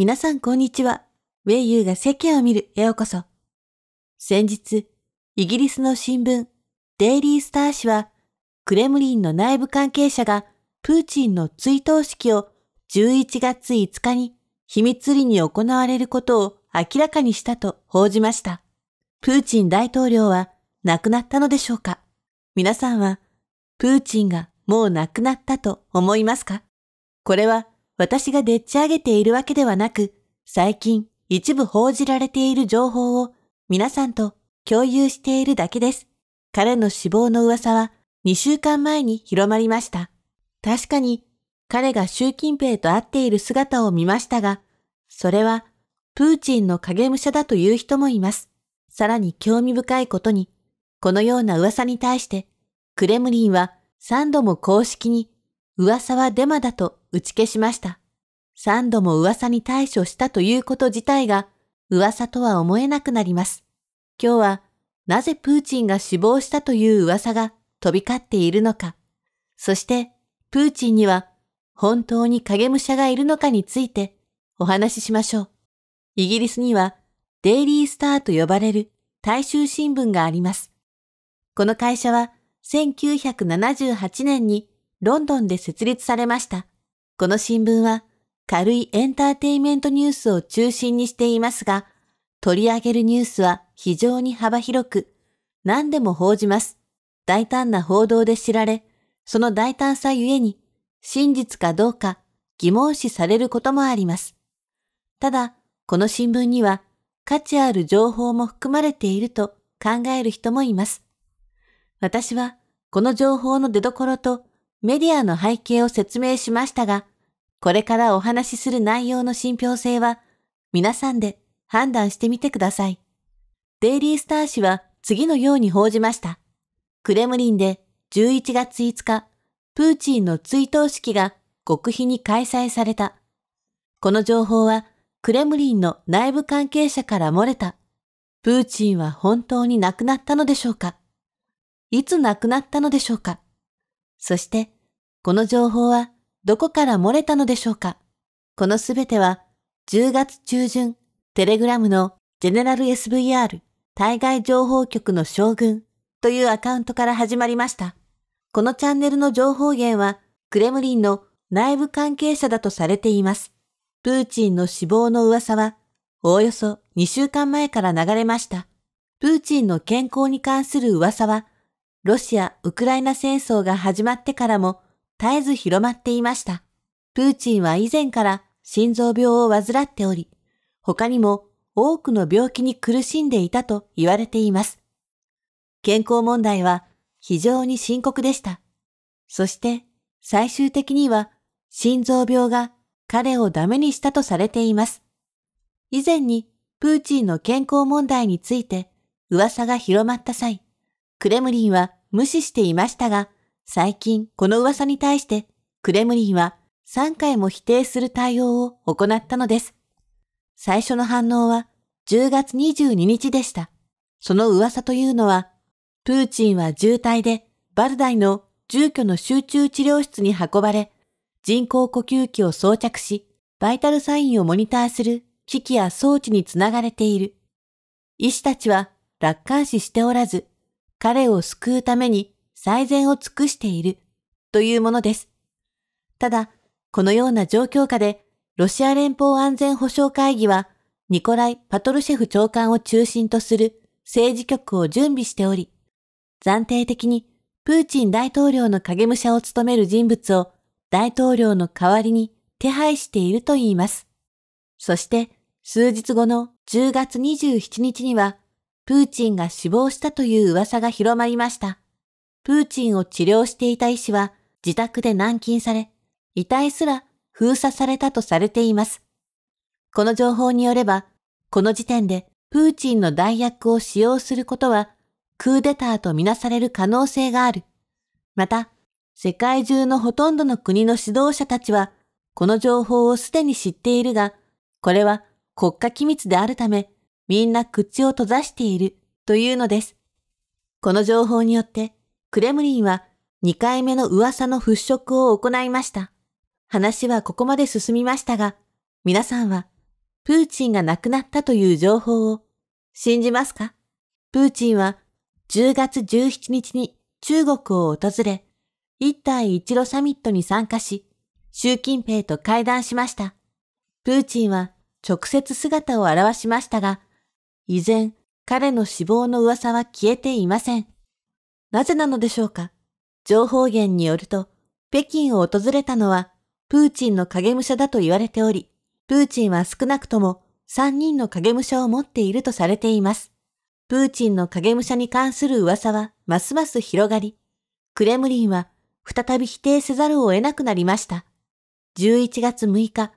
皆さんこんにちは。ウェイユーが世間を見るへようこそ。先日、イギリスの新聞、デイリースター紙は、クレムリンの内部関係者がプーチンの追悼式を11月5日に秘密裏に行われることを明らかにしたと報じました。プーチン大統領は亡くなったのでしょうか皆さんは、プーチンがもう亡くなったと思いますかこれは私がでっち上げているわけではなく、最近一部報じられている情報を皆さんと共有しているだけです。彼の死亡の噂は2週間前に広まりました。確かに彼が習近平と会っている姿を見ましたが、それはプーチンの影武者だという人もいます。さらに興味深いことに、このような噂に対して、クレムリンは3度も公式に噂はデマだと打ち消しました。三度も噂に対処したということ自体が噂とは思えなくなります。今日はなぜプーチンが死亡したという噂が飛び交っているのか、そしてプーチンには本当に影武者がいるのかについてお話ししましょう。イギリスにはデイリースターと呼ばれる大衆新聞があります。この会社は1978年にロンドンで設立されました。この新聞は軽いエンターテインメントニュースを中心にしていますが、取り上げるニュースは非常に幅広く、何でも報じます。大胆な報道で知られ、その大胆さゆえに、真実かどうか疑問視されることもあります。ただ、この新聞には価値ある情報も含まれていると考える人もいます。私は、この情報の出所とメディアの背景を説明しましたが、これからお話しする内容の信憑性は、皆さんで判断してみてください。デイリースター氏は次のように報じました。クレムリンで11月5日、プーチンの追悼式が極秘に開催された。この情報はクレムリンの内部関係者から漏れた。プーチンは本当に亡くなったのでしょうかいつ亡くなったのでしょうかそして、この情報はどこから漏れたのでしょうかこのすべては、10月中旬、テレグラムのジェネラル SVR 対外情報局の将軍というアカウントから始まりました。このチャンネルの情報源は、クレムリンの内部関係者だとされています。プーチンの死亡の噂は、おおよそ2週間前から流れました。プーチンの健康に関する噂は、ロシア・ウクライナ戦争が始まってからも絶えず広まっていました。プーチンは以前から心臓病を患っており、他にも多くの病気に苦しんでいたと言われています。健康問題は非常に深刻でした。そして最終的には心臓病が彼をダメにしたとされています。以前にプーチンの健康問題について噂が広まった際、クレムリンは無視していましたが、最近この噂に対してクレムリンは3回も否定する対応を行ったのです。最初の反応は10月22日でした。その噂というのは、プーチンは渋滞でバルダイの住居の集中治療室に運ばれ、人工呼吸器を装着し、バイタルサインをモニターする機器や装置につながれている。医師たちは楽観視しておらず、彼を救うために最善を尽くしているというものです。ただ、このような状況下で、ロシア連邦安全保障会議は、ニコライ・パトルシェフ長官を中心とする政治局を準備しており、暫定的にプーチン大統領の影武者を務める人物を大統領の代わりに手配していると言います。そして、数日後の10月27日には、プーチンが死亡したという噂が広まりました。プーチンを治療していた医師は自宅で軟禁され、遺体すら封鎖されたとされています。この情報によれば、この時点でプーチンの代役を使用することはクーデターとみなされる可能性がある。また、世界中のほとんどの国の指導者たちは、この情報をすでに知っているが、これは国家機密であるため、みんな口を閉ざしているというのです。この情報によって、クレムリンは2回目の噂の払拭を行いました。話はここまで進みましたが、皆さんは、プーチンが亡くなったという情報を信じますかプーチンは10月17日に中国を訪れ、一帯一路サミットに参加し、習近平と会談しました。プーチンは直接姿を現しましたが、依然、彼の死亡の噂は消えていません。なぜなのでしょうか情報源によると、北京を訪れたのは、プーチンの影武者だと言われており、プーチンは少なくとも3人の影武者を持っているとされています。プーチンの影武者に関する噂はますます広がり、クレムリンは再び否定せざるを得なくなりました。11月6日、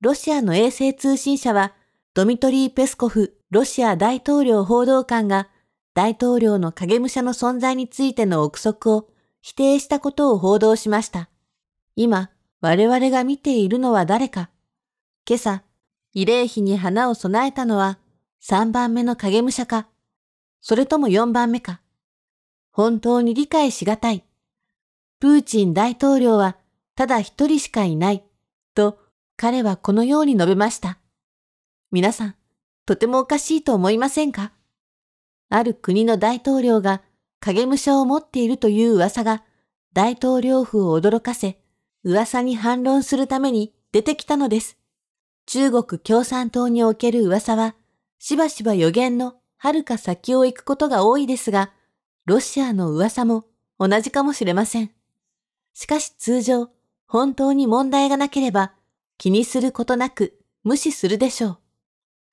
ロシアの衛星通信社は、ドミトリー・ペスコフロシア大統領報道官が大統領の影武者の存在についての憶測を否定したことを報道しました。今、我々が見ているのは誰か。今朝、慰霊碑に花を備えたのは3番目の影武者か、それとも4番目か。本当に理解しがたい。プーチン大統領はただ一人しかいない、と彼はこのように述べました。皆さん、とてもおかしいと思いませんかある国の大統領が影武者を持っているという噂が大統領府を驚かせ、噂に反論するために出てきたのです。中国共産党における噂は、しばしば予言の遥か先を行くことが多いですが、ロシアの噂も同じかもしれません。しかし通常、本当に問題がなければ、気にすることなく無視するでしょう。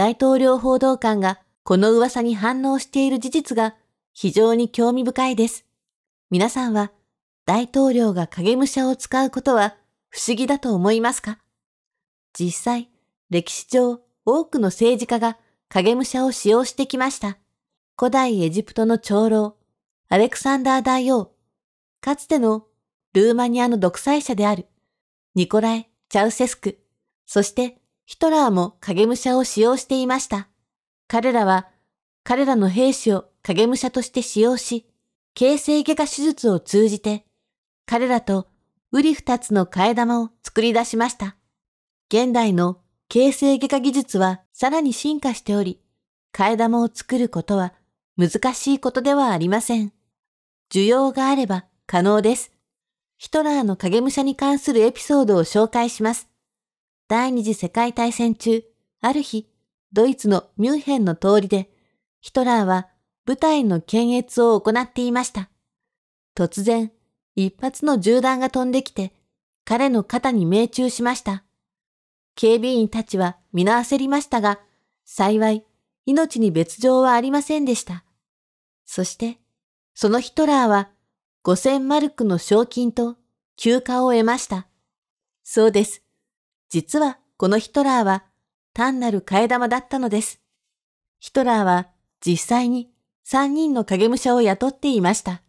大統領報道官がこの噂に反応している事実が非常に興味深いです。皆さんは大統領が影武者を使うことは不思議だと思いますか実際、歴史上多くの政治家が影武者を使用してきました。古代エジプトの長老、アレクサンダー大王、かつてのルーマニアの独裁者である、ニコライ・チャウセスク、そしてヒトラーも影武者を使用していました。彼らは、彼らの兵士を影武者として使用し、形成外科手術を通じて、彼らとウリ二つの替え玉を作り出しました。現代の形成外科技術はさらに進化しており、替え玉を作ることは難しいことではありません。需要があれば可能です。ヒトラーの影武者に関するエピソードを紹介します。第二次世界大戦中、ある日、ドイツのミュンヘンの通りで、ヒトラーは部隊の検閲を行っていました。突然、一発の銃弾が飛んできて、彼の肩に命中しました。警備員たちは皆焦りましたが、幸い、命に別状はありませんでした。そして、そのヒトラーは、5000マルクの賞金と休暇を得ました。そうです。実はこのヒトラーは単なる替え玉だったのです。ヒトラーは実際に3人の影武者を雇っていました。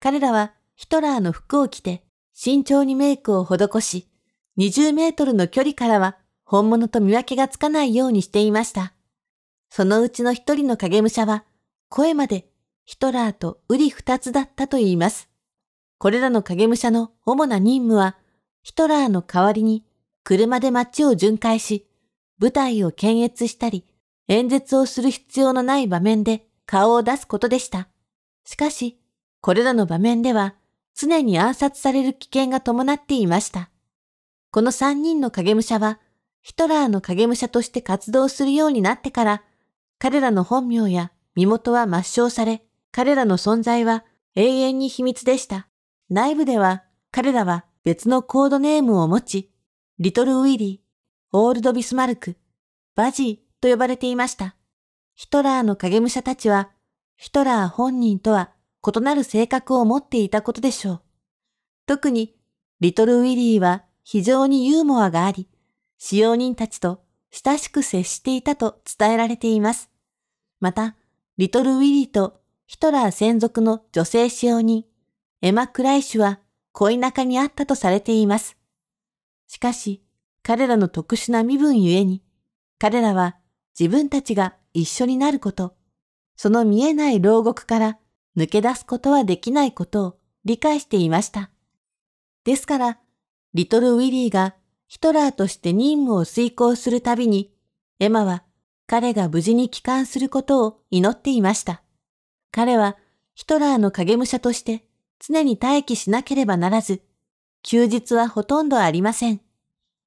彼らはヒトラーの服を着て慎重にメイクを施し、20メートルの距離からは本物と見分けがつかないようにしていました。そのうちの一人の影武者は声までヒトラーとウリ二つだったと言います。これらの影武者の主な任務はヒトラーの代わりに車で街を巡回し、舞台を検閲したり、演説をする必要のない場面で顔を出すことでした。しかし、これらの場面では常に暗殺される危険が伴っていました。この三人の影武者は、ヒトラーの影武者として活動するようになってから、彼らの本名や身元は抹消され、彼らの存在は永遠に秘密でした。内部では彼らは別のコードネームを持ち、リトル・ウィリー、オールド・ビスマルク、バジーと呼ばれていました。ヒトラーの影武者たちは、ヒトラー本人とは異なる性格を持っていたことでしょう。特に、リトル・ウィリーは非常にユーモアがあり、使用人たちと親しく接していたと伝えられています。また、リトル・ウィリーとヒトラー専属の女性使用人、エマ・クライシュは恋仲にあったとされています。しかし、彼らの特殊な身分ゆえに、彼らは自分たちが一緒になること、その見えない牢獄から抜け出すことはできないことを理解していました。ですから、リトル・ウィリーがヒトラーとして任務を遂行するたびに、エマは彼が無事に帰還することを祈っていました。彼はヒトラーの影武者として常に待機しなければならず、休日はほとんどありません。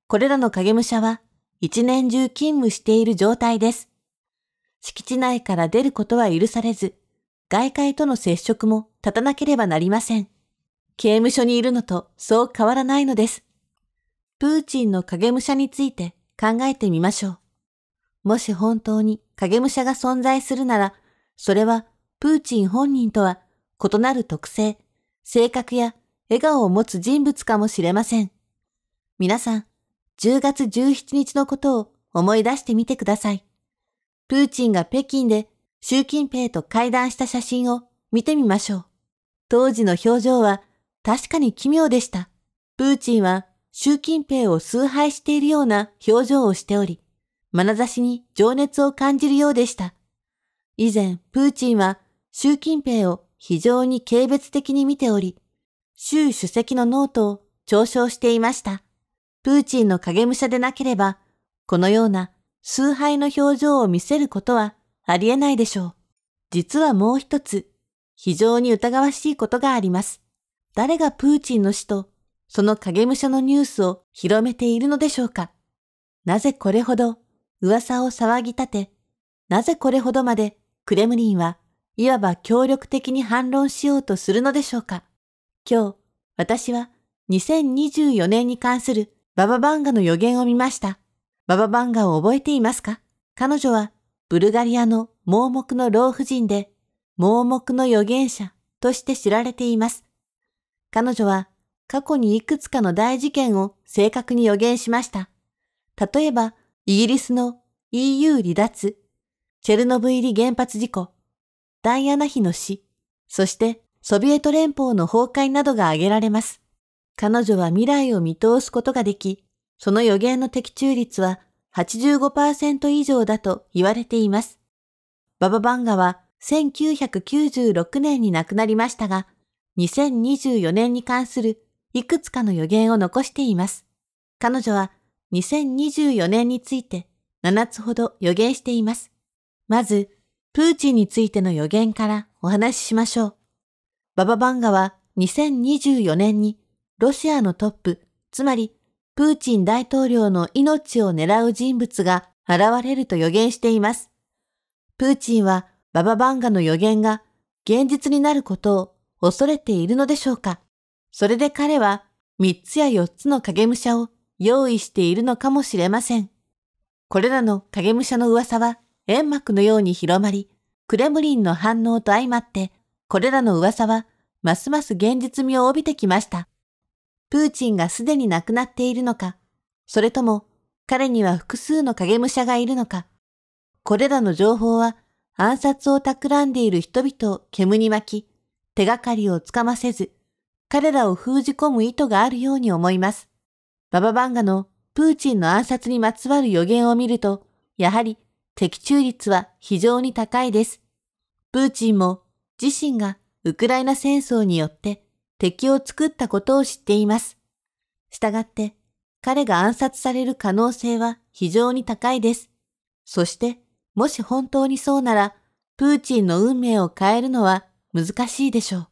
これらの影武者は一年中勤務している状態です。敷地内から出ることは許されず、外界との接触も立たなければなりません。刑務所にいるのとそう変わらないのです。プーチンの影武者について考えてみましょう。もし本当に影武者が存在するなら、それはプーチン本人とは異なる特性、性格や笑顔を持つ人物かもしれません。皆さん、10月17日のことを思い出してみてください。プーチンが北京で習近平と会談した写真を見てみましょう。当時の表情は確かに奇妙でした。プーチンは習近平を崇拝しているような表情をしており、眼差しに情熱を感じるようでした。以前、プーチンは習近平を非常に軽蔑的に見ており、習主席のノートを嘲笑していました。プーチンの影武者でなければ、このような崇拝の表情を見せることはありえないでしょう。実はもう一つ、非常に疑わしいことがあります。誰がプーチンの死と、その影武者のニュースを広めているのでしょうかなぜこれほど噂を騒ぎ立て、なぜこれほどまでクレムリンはいわば協力的に反論しようとするのでしょうか今日、私は2024年に関するバババンガの予言を見ました。バババンガを覚えていますか彼女はブルガリアの盲目の老婦人で、盲目の予言者として知られています。彼女は過去にいくつかの大事件を正確に予言しました。例えば、イギリスの EU 離脱、チェルノブイリ原発事故、ダイアナ妃の死、そしてソビエト連邦の崩壊などが挙げられます。彼女は未来を見通すことができ、その予言の的中率は85%以上だと言われています。バババンガは1996年に亡くなりましたが、2024年に関するいくつかの予言を残しています。彼女は2024年について7つほど予言しています。まず、プーチンについての予言からお話ししましょう。バババンガは2024年にロシアのトップ、つまりプーチン大統領の命を狙う人物が現れると予言しています。プーチンはバババンガの予言が現実になることを恐れているのでしょうかそれで彼は3つや4つの影武者を用意しているのかもしれません。これらの影武者の噂は煙幕のように広まり、クレムリンの反応と相まってこれらの噂は、ますます現実味を帯びてきました。プーチンがすでに亡くなっているのか、それとも、彼には複数の影武者がいるのか、これらの情報は、暗殺を企んでいる人々を煙に巻き、手がかりをつかませず、彼らを封じ込む意図があるように思います。バババンガのプーチンの暗殺にまつわる予言を見ると、やはり的中率は非常に高いです。プーチンも自身がウクライナ戦争によって敵を作ったことを知っています。したがって、彼が暗殺される可能性は非常に高いです。そして、もし本当にそうなら、プーチンの運命を変えるのは難しいでしょう。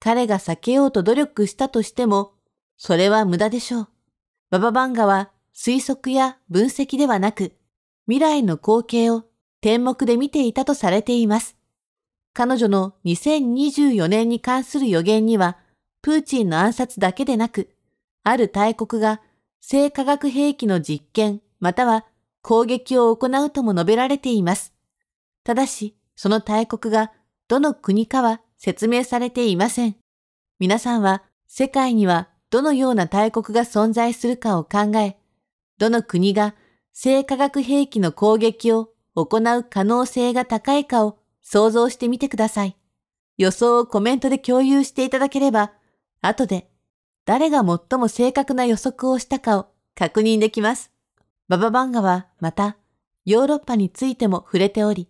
彼が避けようと努力したとしても、それは無駄でしょう。バババンガは推測や分析ではなく、未来の光景を天目で見ていたとされています。彼女の2024年に関する予言には、プーチンの暗殺だけでなく、ある大国が性化学兵器の実験または攻撃を行うとも述べられています。ただし、その大国がどの国かは説明されていません。皆さんは世界にはどのような大国が存在するかを考え、どの国が性化学兵器の攻撃を行う可能性が高いかを想像してみてください。予想をコメントで共有していただければ、後で誰が最も正確な予測をしたかを確認できます。バババンガはまたヨーロッパについても触れており、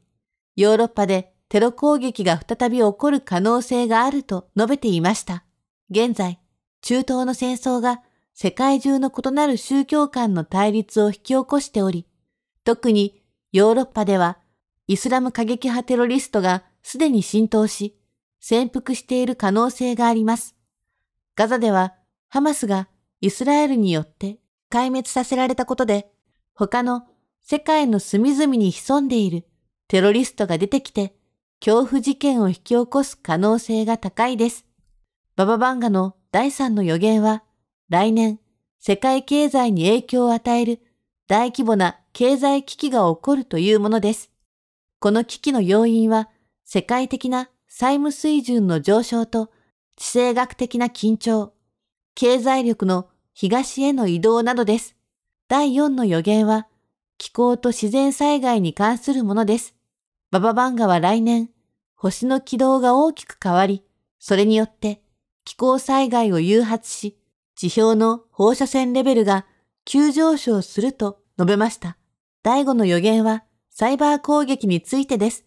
ヨーロッパでテロ攻撃が再び起こる可能性があると述べていました。現在、中東の戦争が世界中の異なる宗教間の対立を引き起こしており、特にヨーロッパではイスラム過激派テロリストがすでに浸透し、潜伏している可能性があります。ガザでは、ハマスがイスラエルによって壊滅させられたことで、他の世界の隅々に潜んでいるテロリストが出てきて、恐怖事件を引き起こす可能性が高いです。バババンガの第3の予言は、来年、世界経済に影響を与える大規模な経済危機が起こるというものです。この危機の要因は、世界的な債務水準の上昇と地政学的な緊張、経済力の東への移動などです。第4の予言は、気候と自然災害に関するものです。バババンガは来年、星の軌道が大きく変わり、それによって気候災害を誘発し、地表の放射線レベルが急上昇すると述べました。第5の予言は、サイバー攻撃についてです。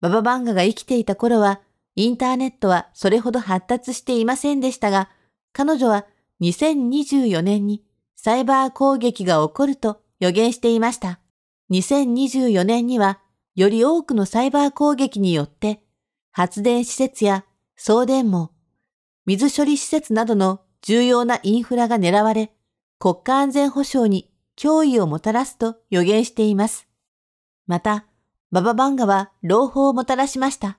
バババンガが生きていた頃は、インターネットはそれほど発達していませんでしたが、彼女は2024年にサイバー攻撃が起こると予言していました。2024年には、より多くのサイバー攻撃によって、発電施設や送電網、水処理施設などの重要なインフラが狙われ、国家安全保障に脅威をもたらすと予言しています。また、バババンガは朗報をもたらしました。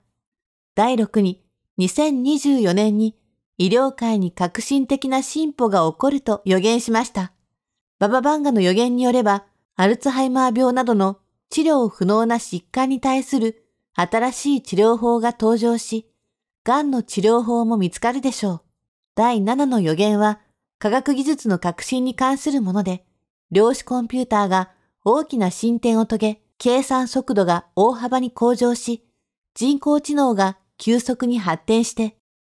第6に、2024年に医療界に革新的な進歩が起こると予言しました。バババンガの予言によれば、アルツハイマー病などの治療不能な疾患に対する新しい治療法が登場し、がんの治療法も見つかるでしょう。第7の予言は、科学技術の革新に関するもので、量子コンピューターが大きな進展を遂げ、計算速度が大幅に向上し、人工知能が急速に発展して、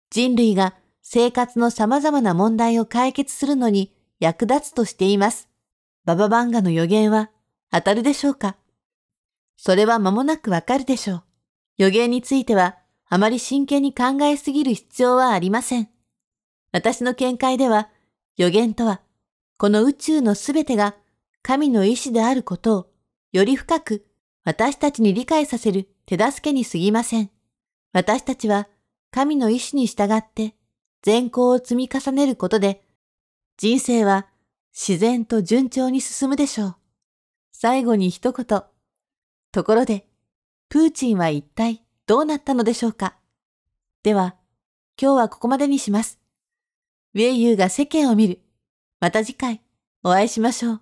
人類が生活の様々な問題を解決するのに役立つとしています。バババンガの予言は当たるでしょうかそれは間もなくわかるでしょう。予言についてはあまり真剣に考えすぎる必要はありません。私の見解では予言とは、この宇宙のすべてが神の意志であることをより深く私たちに理解させる手助けに過ぎません。私たちは神の意志に従って善行を積み重ねることで人生は自然と順調に進むでしょう。最後に一言。ところで、プーチンは一体どうなったのでしょうかでは、今日はここまでにします。ウェイユーが世間を見る。また次回お会いしましょう。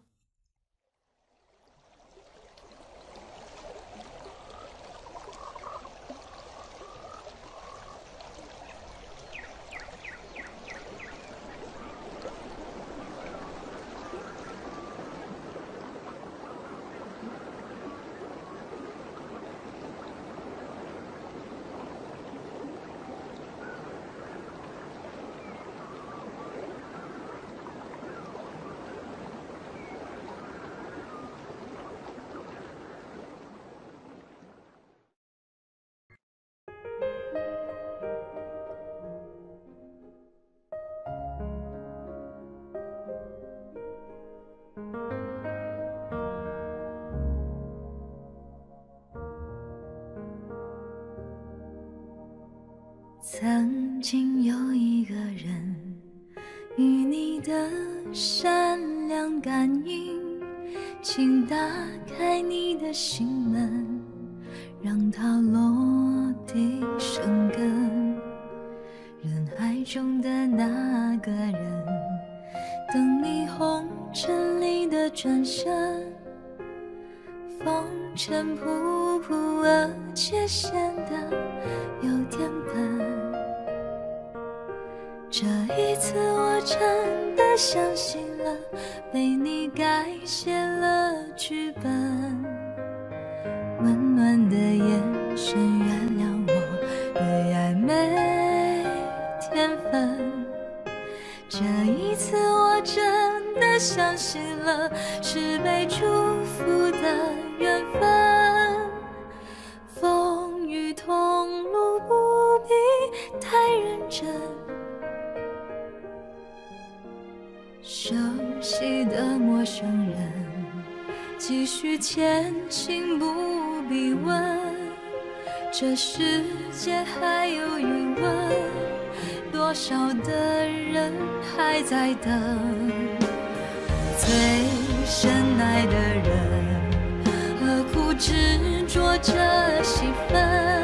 曾经有一个人，与你的善良感应，请打开你的心。风尘仆仆，而且显得有点笨。这一次我真的相信了，被你改写了剧本。温暖的眼神，原谅我与暧昧天分。这一次我真的相信了，是被。熟悉的陌生人，继续前行不必问。这世界还有余温，多少的人还在等。最深爱的人，何苦执着这戏份？